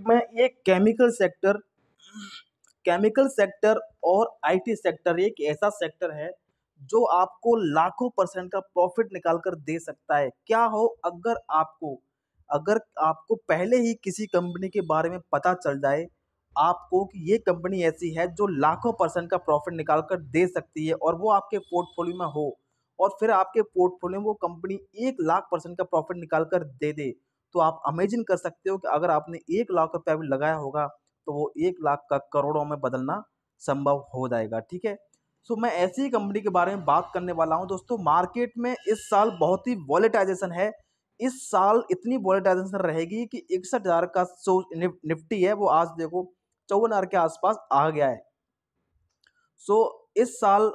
market में ये chemical sector chemical sector और आईटी सेक्टर एक ऐसा सेक्टर है जो आपको लाखों परसेंट का प्रॉफिट निकाल कर दे सकता है क्या हो अगर आपको अगर आपको पहले ही किसी कंपनी के बारे में पता चल जाए आपको कि ये कंपनी ऐसी है जो लाखों परसेंट का प्रॉफिट निकाल कर दे सकती है और वो आपके पोर्टफोलियो में हो और फिर आपके पोर्टफोलियो में वो कंपनी एक लाख परसेंट का प्रॉफिट निकाल कर दे दे तो आप अमेजिन कर सकते हो कि अगर आपने एक लाख रुपया भी लगाया होगा तो वो एक लाख का करोड़ों में बदलना संभव हो जाएगा ठीक है सो मैं ऐसी कंपनी के बारे में बात करने वाला हूँ दोस्तों मार्केट में इस साल बहुत ही वॉलेटाइजेशन है इस साल इतनी वॉलेटाइजेशन रहेगी कि इकसठ हज़ार का सो निफ्टी है वो आज देखो चौवन हज़ार के आसपास आ गया है सो so, इस साल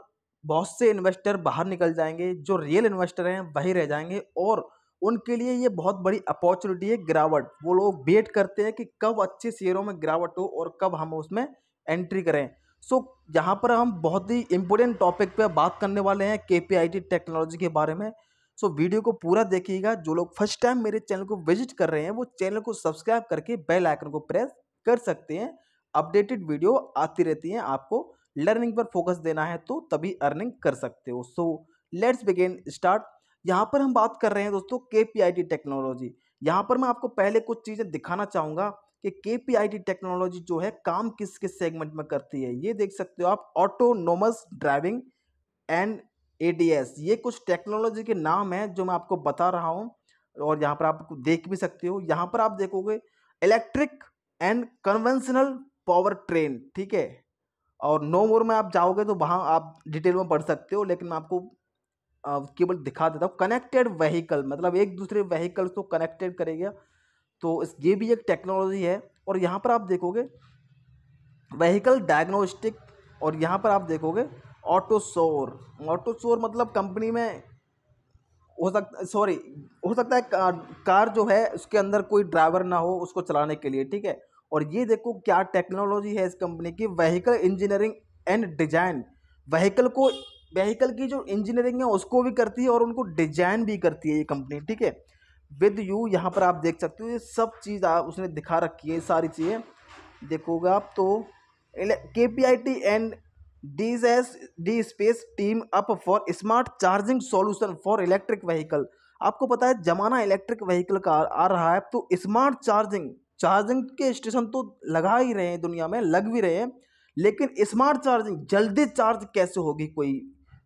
बहुत से इन्वेस्टर बाहर निकल जाएंगे जो रियल इन्वेस्टर हैं वही रह जाएंगे और उनके लिए ये बहुत बड़ी अपॉर्चुनिटी है गिरावट वो लोग वेट करते हैं कि कब अच्छे शेयरों में गिरावट हो और कब हम उसमें एंट्री करें सो so, यहाँ पर हम बहुत ही इम्पोर्टेंट टॉपिक पे बात करने वाले हैं के टेक्नोलॉजी के बारे में सो so, वीडियो को पूरा देखिएगा जो लोग फर्स्ट टाइम मेरे चैनल को विजिट कर रहे हैं वो चैनल को सब्सक्राइब करके बेल आइकन को प्रेस कर सकते हैं अपडेटेड वीडियो आती रहती हैं आपको लर्निंग पर फोकस देना है तो तभी अर्निंग कर सकते हो सो लेट्स बिगेन स्टार्ट यहाँ पर हम बात कर रहे हैं दोस्तों के टेक्नोलॉजी यहाँ पर मैं आपको पहले कुछ चीज़ें दिखाना चाहूँगा कि के टेक्नोलॉजी जो है काम किस किस सेगमेंट में करती है ये देख सकते हो आप ऑटोनोमस ड्राइविंग एंड ए ये कुछ टेक्नोलॉजी के नाम हैं जो मैं आपको बता रहा हूँ और यहाँ पर आप देख भी सकते हो यहाँ पर आप देखोगे electric and conventional power train ठीक है और नो मोर में आप जाओगे तो वहाँ आप डिटेल में पढ़ सकते हो लेकिन मैं आपको केवल दिखा देता हूँ कनेक्टेड वहीकल मतलब एक दूसरे वहीकल्स को कनेक्टेड करेगा तो इस ये भी एक टेक्नोलॉजी है और यहाँ पर आप देखोगे वहीकल डायग्नोस्टिक और यहाँ पर आप देखोगे ऑटोसोर ऑटोसोर मतलब कंपनी में हो सकता सॉरी हो सकता है कार, जो है उसके अंदर कोई ड्राइवर ना हो उसको चलाने के लिए ठीक है और ये देखो क्या टेक्नोलॉजी है इस कंपनी की vehicle engineering and design vehicle को व्हीकल की जो इंजीनियरिंग है उसको भी करती है और उनको डिजाइन भी करती है ये कंपनी ठीक है विद यू यहाँ पर आप देख सकते हो ये सब चीज़ आप उसने दिखा रखी है सारी चीज़ें देखोगे आप तो K P I T and D S D space team up for smart charging solution for electric vehicle आपको पता है जमाना इलेक्ट्रिक व्हीकल का आ रहा है तो स्मार्ट चार्जिंग चार्जिंग के स्टेशन तो लगा ही रहे हैं दुनिया में लग भी रहे हैं लेकिन स्मार्ट चार्जिंग जल्दी चार्ज कैसे होगी कोई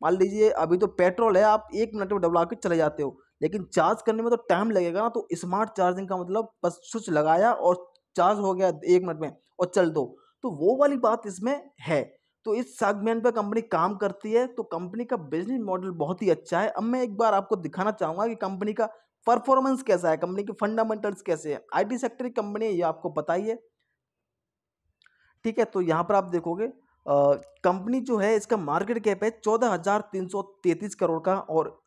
मान लीजिए अभी तो पेट्रोल है आप एक मिनट में डबला के चले जाते हो लेकिन चार्ज करने में तो टाइम लगेगा ना तो स्मार्ट चार्जिंग का मतलब बस स्विच लगाया और चार्ज हो गया एक मिनट में और चल दो तो वो वाली बात इसमें है तो इस सेगमेंट पर कंपनी काम करती है तो कंपनी का बिजनेस मॉडल बहुत ही अच्छा है अब मैं एक बार आपको दिखाना चाहूँगा कि कंपनी का परफॉर्मेंस कैसा है कंपनी के फंडामेंटल्स कैसे हैं आईटी सेक्टर की कंपनी है ये आपको बताइए ठीक है तो यहाँ पर आप देखोगे कंपनी जो है इसका मार्केट कैप है चौदह हज़ार तीन सौ तैंतीस करोड़ का और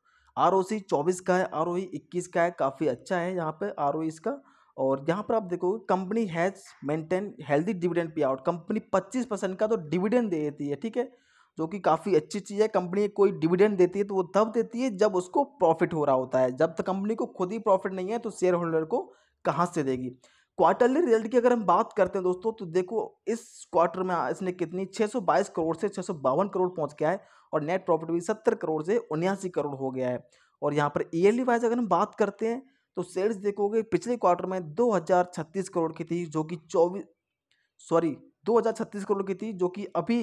आर ओ सी चौबीस का है आर ओ ई इक्कीस का है काफ़ी अच्छा है यहाँ पर आर ओ इसका और यहाँ पर आप देखोगे company has maintain healthy dividend pay out company पच्चीस परसेंट का तो डिविडेंड दे देती है ठीक है जो कि काफ़ी अच्छी चीज़ है कंपनी कोई डिविडेंड देती है तो वो तब देती है जब उसको प्रॉफिट हो रहा होता है जब तक कंपनी को खुद ही प्रॉफिट नहीं है तो शेयर होल्डर को कहाँ से देगी क्वार्टरली रिजल्ट की अगर हम बात करते हैं दोस्तों तो देखो इस क्वार्टर में इसने कितनी 622 करोड़ से छः करोड़ पहुंच गया है और नेट प्रॉफिट भी 70 करोड़ से उन्यासी करोड़ हो गया है और यहाँ पर ईयरली वाइज अगर हम बात करते हैं तो सेल्स देखोगे पिछले क्वार्टर में छत्तीस करोड़ की थी जो कि चौबीस सॉरी छत्तीस करोड़ की थी जो कि अभी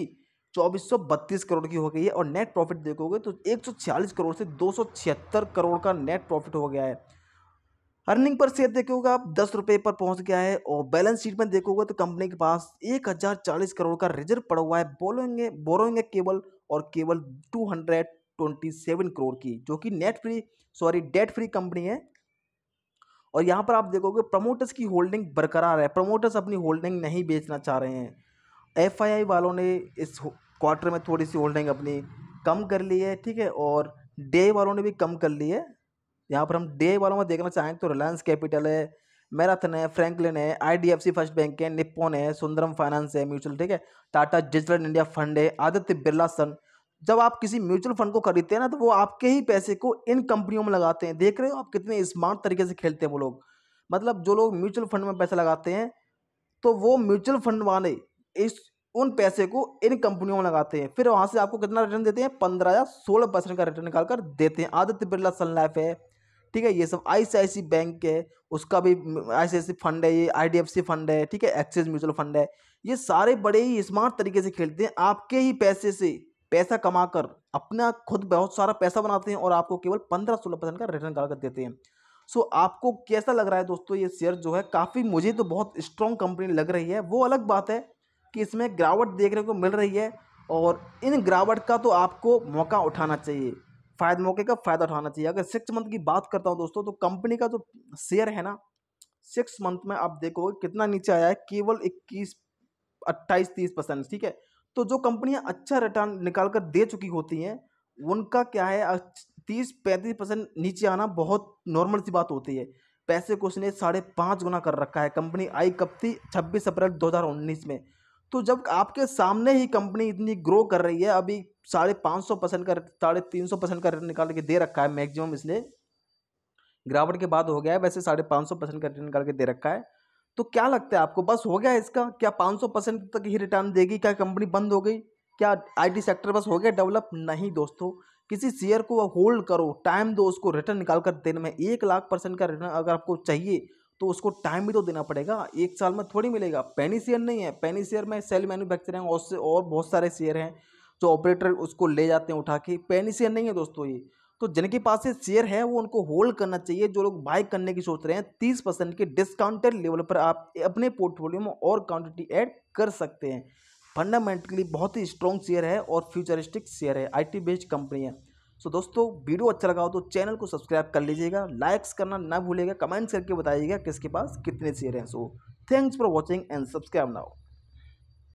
बत्तीस करोड़ की हो गई है और नेट प्रॉफिट देखोगे तो छियालीस करोड़ से छिहत्तर करोड़ का नेट प्रॉफिट हो गया है अर्निंग पर शेयर देखोगे आप दस रुपये पर पहुंच गया है और बैलेंस शीट में देखोगे तो कंपनी के पास एक हज़ार चालीस करोड़ का रिजर्व पड़ा हुआ है बोलोगे बोरोगे केवल और केवल two hundred twenty seven crore की जो कि net free sorry debt free company है और यहाँ पर आप देखोगे प्रमोटर्स की होल्डिंग बरकरार है प्रमोटर्स अपनी होल्डिंग नहीं बेचना चाह रहे हैं एफ वालों ने इस क्वार्टर में थोड़ी सी होल्डिंग अपनी कम कर ली है ठीक है और डे वालों ने भी कम कर ली है यहाँ पर हम डे वालों में देखना चाहें तो रिलायंस कैपिटल है मैराथन है फ्रैंकलिन है आईडीएफसी फर्स्ट बैंक है निप्पोन है सुंदरम फाइनेंस है म्यूचुअल ठीक है टाटा डिजिटल इंडिया फंड है आदित्य बिरला सन जब आप किसी म्यूचुअल फंड को खरीदते हैं ना तो वो आपके ही पैसे को इन कंपनियों में लगाते हैं देख रहे हो आप कितने स्मार्ट तरीके से खेलते हैं वो लोग मतलब जो लोग म्यूचुअल फंड में पैसा लगाते हैं तो वो म्यूचुअल फंड वाले इस उन पैसे को इन कंपनियों में लगाते हैं फिर वहाँ से आपको कितना रिटर्न देते हैं पंद्रह या सोलह परसेंट का रिटर्न निकाल कर देते हैं आदित्य बिरला सन लाइफ है ठीक है ये सब आई बैंक है उसका भी आई फंड है ये आई फंड है ठीक है एक्सिस म्यूचुअल फंड है ये सारे बड़े ही स्मार्ट तरीके से खेलते हैं आपके ही पैसे से पैसा कमाकर अपना खुद बहुत सारा पैसा बनाते हैं और आपको केवल पंद्रह सोलह परसेंट का रिटर्न कर देते हैं सो so, आपको कैसा लग रहा है दोस्तों ये शेयर जो है काफ़ी मुझे तो बहुत स्ट्रॉन्ग कंपनी लग रही है वो अलग बात है कि इसमें गिरावट देखने को मिल रही है और इन गिरावट का तो आपको मौका उठाना चाहिए फायदा मौके का फ़ायदा उठाना चाहिए अगर सिक्स मंथ की बात करता हूँ दोस्तों तो कंपनी का जो शेयर है ना सिक्स मंथ में आप देखोगे कितना नीचे आया है केवल इक्कीस अट्ठाईस तीस परसेंट ठीक है तो जो कंपनियां अच्छा रिटर्न निकाल कर दे चुकी होती हैं उनका क्या है तीस पैंतीस परसेंट नीचे आना बहुत नॉर्मल सी बात होती है पैसे को उसने साढ़े पाँच गुना कर रखा है कंपनी आई कब थी छब्बीस अप्रैल 2019 में तो जब आपके सामने ही कंपनी इतनी ग्रो कर रही है अभी साढ़े पाँच सौ परसेंट का साढ़े तीन सौ परसेंट का रिटर्न निकाल के दे रखा है मैक्सिमम इसने गिरावट के बाद हो गया है वैसे साढ़े पाँच सौ परसेंट का रिटर्न निकाल के दे रखा है तो क्या लगता है आपको बस हो गया इसका क्या पाँच सौ परसेंट तक ही रिटर्न देगी क्या कंपनी बंद हो गई क्या आई सेक्टर बस हो गया डेवलप नहीं दोस्तों किसी शेयर को होल्ड करो टाइम दो उसको रिटर्न निकाल कर देने में एक लाख परसेंट का रिटर्न अगर आपको चाहिए तो उसको टाइम भी तो देना पड़ेगा एक साल में थोड़ी मिलेगा पेनी शेयर नहीं है पेनी शेयर में सेल हैं और से और बहुत सारे शेयर हैं जो ऑपरेटर उसको ले जाते हैं उठा के पेनी शेयर नहीं है दोस्तों ये तो जिनके पास से शेयर है वो उनको होल्ड करना चाहिए जो लोग बाय करने की सोच रहे हैं तीस परसेंट के डिस्काउंटेड लेवल पर आप अपने पोर्टफोलियो में और क्वान्टिटी ऐड कर सकते हैं फंडामेंटली बहुत ही स्ट्रॉन्ग शेयर है और फ्यूचरिस्टिक शेयर है आईटी बेस्ड कंपनी है सो दोस्तों वीडियो अच्छा लगा हो तो चैनल को सब्सक्राइब कर लीजिएगा लाइक्स करना ना भूलेगा कमेंट्स करके बताइएगा किसके पास कितने शेयर हैं so thanks for watching and subscribe now